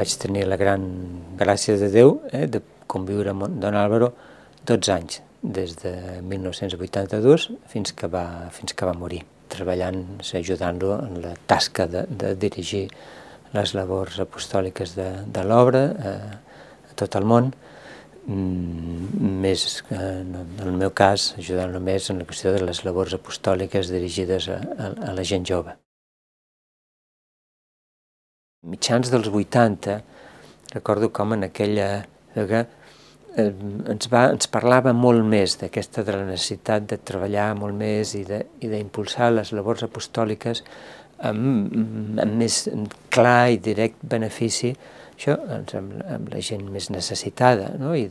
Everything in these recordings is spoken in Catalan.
vaig tenir la gran gràcia de Déu eh, de conviure amb Don Álvaro 12 anys, des de 1982 fins que va, fins que va morir, treballant, ajudant-lo en la tasca de, de dirigir les labors apostòliques de, de l'obra eh, a tot el món, mm, més, eh, en el meu cas, ajudant més en la qüestió de les labors apostòliques dirigides a, a, a la gent jove. Mitjans dels 80, recordo com en aquella vaga ens, va, ens parlava molt més d'aquesta de la necessitat de treballar molt més i d'impulsar les labors apostòliques amb, amb més clar i direct benefici això doncs, amb, amb la gent més necessitada no? i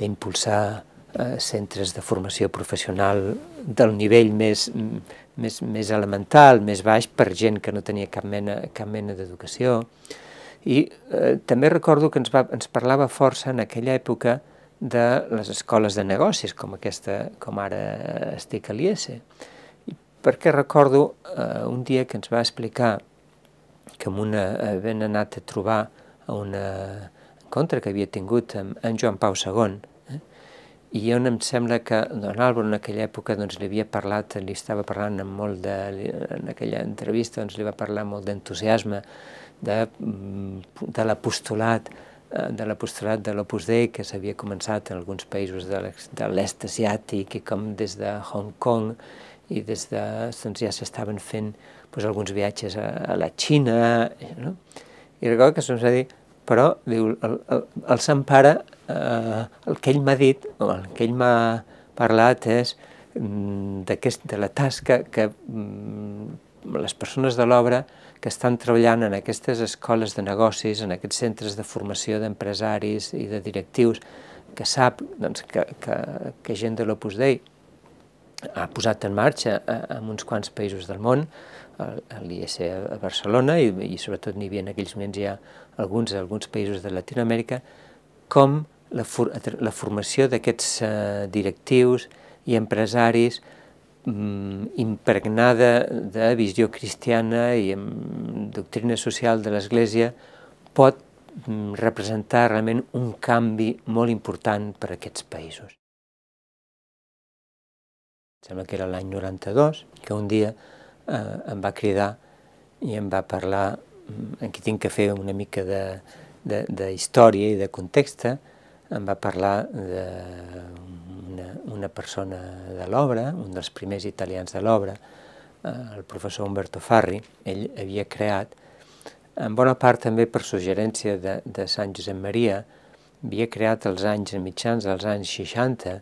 d'impulsar eh, centres de formació professional del nivell més més, més elemental, més baix, per gent que no tenia cap mena, cap mena d'educació. I eh, també recordo que ens, va, ens parlava força en aquella època de les escoles de negocis, com aquesta, com ara estic a l'IESE. Perquè recordo eh, un dia que ens va explicar que amb una, havent anat a trobar a una encontre que havia tingut amb en Joan Pau II, i jo em sembla que Don Álvaro en aquella època doncs, li havia parlat, li estava parlant amb molt de, en aquella entrevista, doncs, li va parlar molt d'entusiasme, de, mm, de l'apostolat, eh, de l'apostolat de l'Opus Dei que s'havia començat en alguns països de l'est asiàtic i com des de Hong Kong i des de, doncs ja s'estaven fent doncs, alguns viatges a, a la Xina, eh, no? I recordo que se'ns va dir, però diu, el, el, el Sant Pare eh, el que ell m'ha dit, o el que ell m'ha parlat és mm, de la tasca que mm, les persones de l'obra que estan treballant en aquestes escoles de negocis, en aquests centres de formació d'empresaris i de directius, que sap doncs, que, que, que gent de l'Opus Dei ha posat en marxa eh, en uns quants països del món, a l'IEC a Barcelona i, i sobretot n'hi havia en aquells moments ja alguns alguns països de Latinoamèrica, com la, for la formació d'aquests eh, directius i empresaris mm, impregnada de visió cristiana i amb doctrina social de l'Església pot mm, representar realment un canvi molt important per a aquests països. Sembla que era l'any 92 que un dia eh, em va cridar i em va parlar, mm, aquí tinc que fer una mica de, de, de història i de context, eh, em va parlar d'una persona de l'obra, un dels primers italians de l'obra, eh, el professor Umberto Farri, ell havia creat, en bona part també per suggerència de, de Sant Josep Maria, havia creat als anys mitjans dels anys 60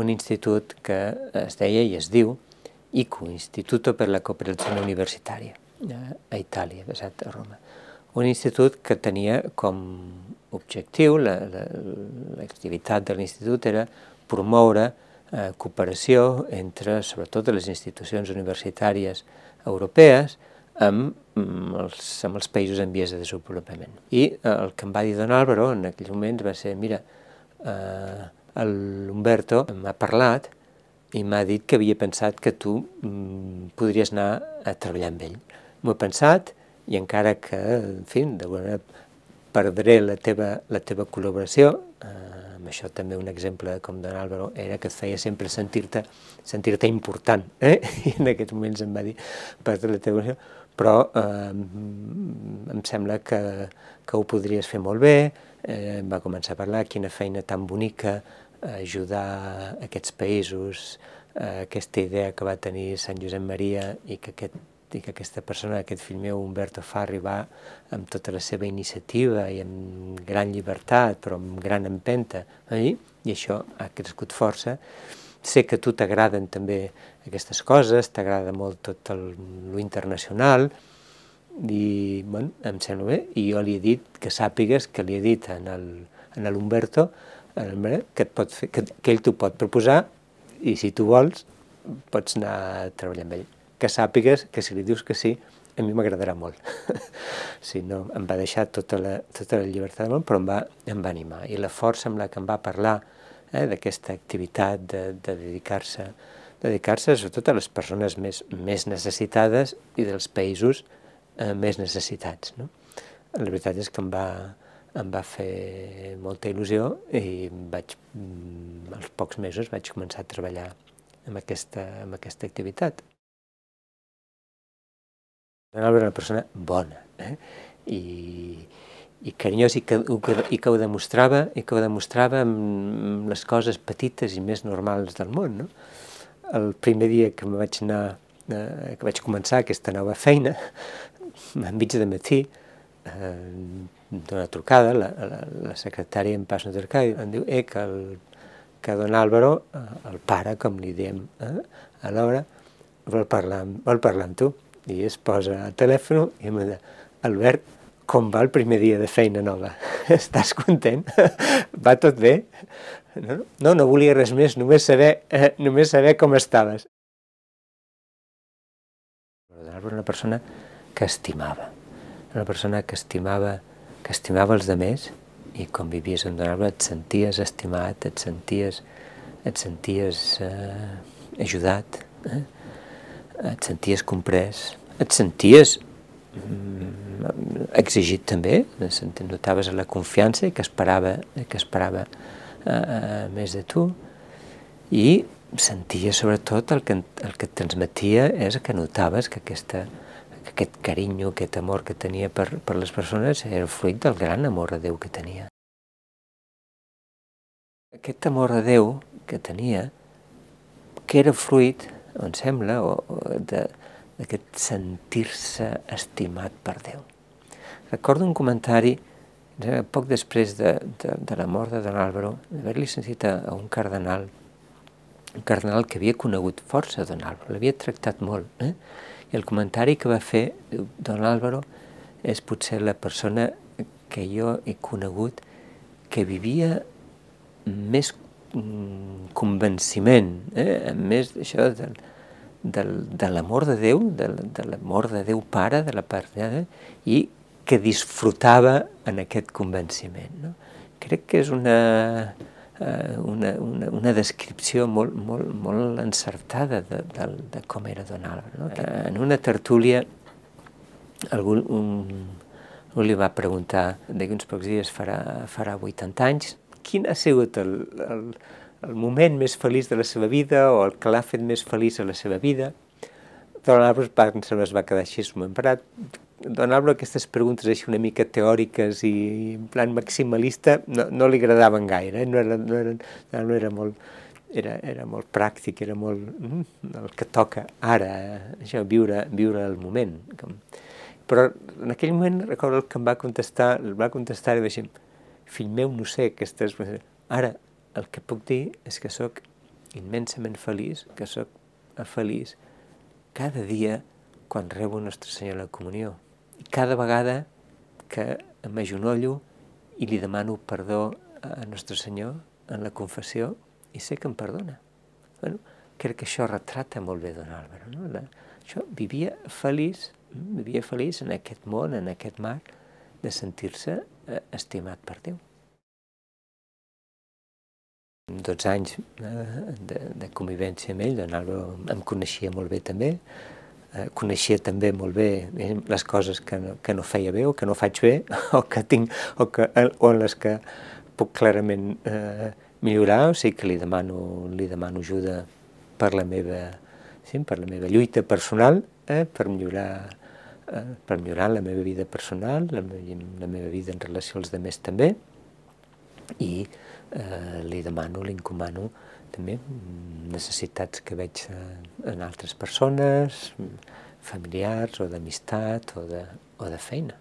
un institut que es deia i es diu ICU, Instituto per la Cooperazione Universitaria, eh, a Itàlia, basat a Roma un institut que tenia com objectiu, l'activitat la, la, de l'institut era promoure eh, cooperació entre, sobretot, les institucions universitàries europees amb, amb, mm, els, amb els països en vies de desenvolupament. I eh, el que em va dir Don Álvaro en aquells moments va ser, mira, eh, l'Humberto m'ha parlat i m'ha dit que havia pensat que tu mm, podries anar a treballar amb ell. M'ho he pensat, i encara que, en fi, d'alguna manera perdré la teva, la teva col·laboració, eh, amb això també un exemple com d'en Álvaro era que et feia sempre sentir-te sentir, -te, sentir -te important, eh? i en aquests moments em va dir perdre la teva col·laboració, però eh, em sembla que, que ho podries fer molt bé, eh, em va començar a parlar, quina feina tan bonica, ajudar aquests països, eh, aquesta idea que va tenir Sant Josep Maria i que aquest fantàstic que aquesta persona, aquest fill meu, Humberto fa arribar amb tota la seva iniciativa i amb gran llibertat, però amb gran empenta, eh? i això ha crescut força. Sé que a tu t'agraden també aquestes coses, t'agrada molt tot el, lo internacional, i bueno, em sembla bé, i jo li he dit que sàpigues que li he dit en el, en l'Humberto eh, que, et pot fer, que, que ell t'ho pot proposar i si tu vols pots anar a treballar amb ell que sàpigues que si li dius que sí, a mi m'agradarà molt. si no, em va deixar tota la, tota la llibertat del món, però em va, em va animar. I la força amb la que em va parlar eh, d'aquesta activitat, de, de dedicar-se dedicar-se sobretot a les persones més, més necessitades i dels països eh, més necessitats. No? La veritat és que em va, em va fer molta il·lusió i vaig, mm, als pocs mesos vaig començar a treballar amb aquesta, amb aquesta activitat. Don Álvaro era una persona bona eh? I, i carinyós i que, i que ho demostrava i que ho demostrava amb les coses petites i més normals del món. No? El primer dia que me vaig anar, eh, que vaig començar aquesta nova feina, en mig de matí, eh, d'una trucada, la, la, la secretària em passa una trucada i em diu eh, que, el, que don Álvaro, eh, el pare, com li diem eh, a l'hora, vol parlar, vol parlar amb tu. I es posa el telèfon i em diu, Albert, com va el primer dia de feina nova? Estàs content? va tot bé? No, no, no volia res més, només saber, eh, només saber com estaves. Era una persona que estimava, una persona que estimava, que estimava els altres i quan vivies amb Don Álvaro et senties estimat, et senties, et senties eh, ajudat, eh? et senties comprès, et senties mm, exigit també, notaves la confiança que esperava, que esperava eh, eh, més de tu i sentia sobretot el que, el que et transmetia és que notaves que aquesta, que aquest carinyo, aquest amor que tenia per, per les persones era fruit del gran amor a Déu que tenia. Aquest amor a Déu que tenia, que era fruit em sembla, o, o d'aquest sentir-se estimat per Déu. Recordo un comentari eh, poc després de, de, de la mort de Don Álvaro, d'haver-li sentit a, a un cardenal, un cardenal que havia conegut força Don Álvaro, l'havia tractat molt, eh? i el comentari que va fer Don Álvaro és potser la persona que jo he conegut que vivia més Mm, convenciment, eh? més això del, del, de l'amor de Déu, de, de l'amor de Déu Pare, de la Pare, eh? i que disfrutava en aquest convenciment. No? Crec que és una, eh, una, una, una descripció molt, molt, molt encertada de, de, de com era Don Álvaro. No? En una tertúlia algú, un, un li va preguntar d'aquí uns pocs dies farà, farà 80 anys quin ha sigut el, el, el moment més feliç de la seva vida o el que l'ha fet més feliç a la seva vida? Don Álvaro va, es va quedar així subemprat. Don Álvaro, aquestes preguntes així una mica teòriques i, i en plan maximalista no, no li agradaven gaire, eh? no, era, no, era, no era molt era, era molt pràctic, era molt mm, el que toca ara, eh? això, viure, viure el moment. Però en aquell moment recordo el que em va contestar, el va contestar i va dir, fill meu, no sé aquestes... Ara, el que puc dir és que sóc immensament feliç, que sóc feliç cada dia quan rebo Nostra Senyora la Comunió. I cada vegada que m'agenollo i li demano perdó a Nostre Senyor en la confessió i sé que em perdona. Bueno, crec que això retrata molt bé Don Álvaro. No? La, això vivia feliç, mm, vivia feliç en aquest món, en aquest mar, de sentir-se Eh, estimat per Déu. 12 anys eh, de, de convivència amb ell, doncs em coneixia molt bé també, eh, coneixia també molt bé les coses que no, que no feia bé o que no faig bé o que tinc o, que, o en les que puc clarament eh, millorar, o sigui que li demano, li demano ajuda per la meva, sí, per la meva lluita personal, eh, per millorar Eh, per millorar la meva vida personal, la, me la meva vida en relació als demés també, i eh, li demano, li encomano també mm, necessitats que veig eh, en altres persones, mm, familiars o d'amistat o, de, o de feina.